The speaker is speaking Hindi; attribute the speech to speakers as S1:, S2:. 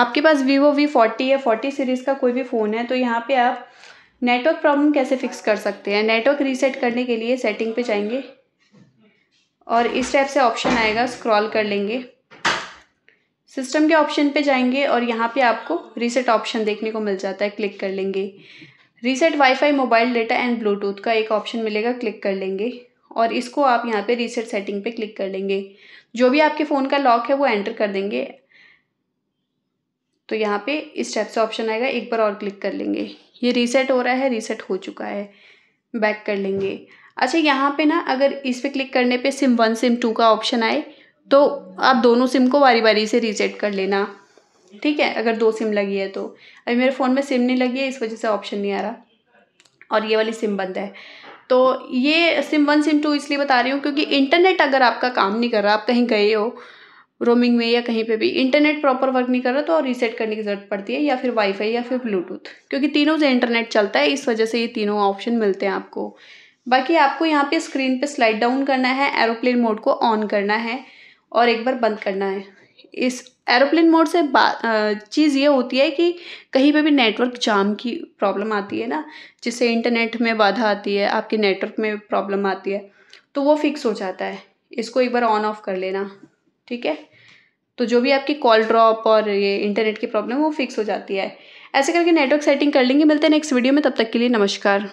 S1: आपके पास वीवो वी फोर्टी या फोर्टी सीरीज़ का कोई भी फ़ोन है तो यहाँ पे आप नेटवर्क प्रॉब्लम कैसे फिक्स कर सकते हैं नेटवर्क रीसेट करने के लिए सेटिंग पे जाएंगे और इस टाइप से ऑप्शन आएगा स्क्रॉल कर लेंगे सिस्टम के ऑप्शन पे जाएंगे और यहाँ पे आपको रीसेट ऑप्शन देखने को मिल जाता है क्लिक कर लेंगे reset wifi mobile data and Bluetooth का एक ऑप्शन मिलेगा क्लिक कर लेंगे और इसको आप यहाँ पे रीसेट सेटिंग पे क्लिक कर लेंगे जो भी आपके फ़ोन का लॉक है वो एंटर कर देंगे तो यहाँ पे इस टाइप से ऑप्शन आएगा एक बार और क्लिक कर लेंगे ये रीसेट हो रहा है रीसेट हो चुका है बैक कर लेंगे अच्छा यहाँ पे ना अगर इस पर क्लिक करने पे सिम वन सिम टू का ऑप्शन आए तो आप दोनों सिम को बारी बारी से रीसेट कर लेना ठीक है अगर दो सिम लगी है तो अभी मेरे फ़ोन में सिम नहीं लगी है इस वजह से ऑप्शन नहीं आ रहा और ये वाली सिम बंद है तो ये सिम वन सिम टू इसलिए बता रही हूँ क्योंकि इंटरनेट अगर आपका काम नहीं कर रहा आप कहीं गए हो रोमिंग में या कहीं पे भी इंटरनेट प्रॉपर वर्क नहीं कर रहा तो रीसेट करने की ज़रूरत पड़ती है या फिर वाईफाई या फिर ब्लूटूथ क्योंकि तीनों से इंटरनेट चलता है इस वजह से ये तीनों ऑप्शन मिलते हैं आपको बाकी आपको यहाँ पे स्क्रीन पे स्लाइड डाउन करना है एरोप्लेन मोड को ऑन करना है और एक बार बंद करना है इस एरोप्लेन मोड से चीज़ ये होती है कि कहीं पे भी नेटवर्क जाम की प्रॉब्लम आती है ना जिससे इंटरनेट में बाधा आती है आपके नेटवर्क में प्रॉब्लम आती है तो वो फिक्स हो जाता है इसको एक बार ऑन ऑफ कर लेना ठीक है तो जो भी आपकी कॉल ड्रॉप और ये इंटरनेट की प्रॉब्लम वो फिक्स हो जाती है ऐसे करके नेटवर्क सेटिंग कर लेंगे मिलते हैं नेक्स्ट वीडियो में तब तक के लिए नमस्कार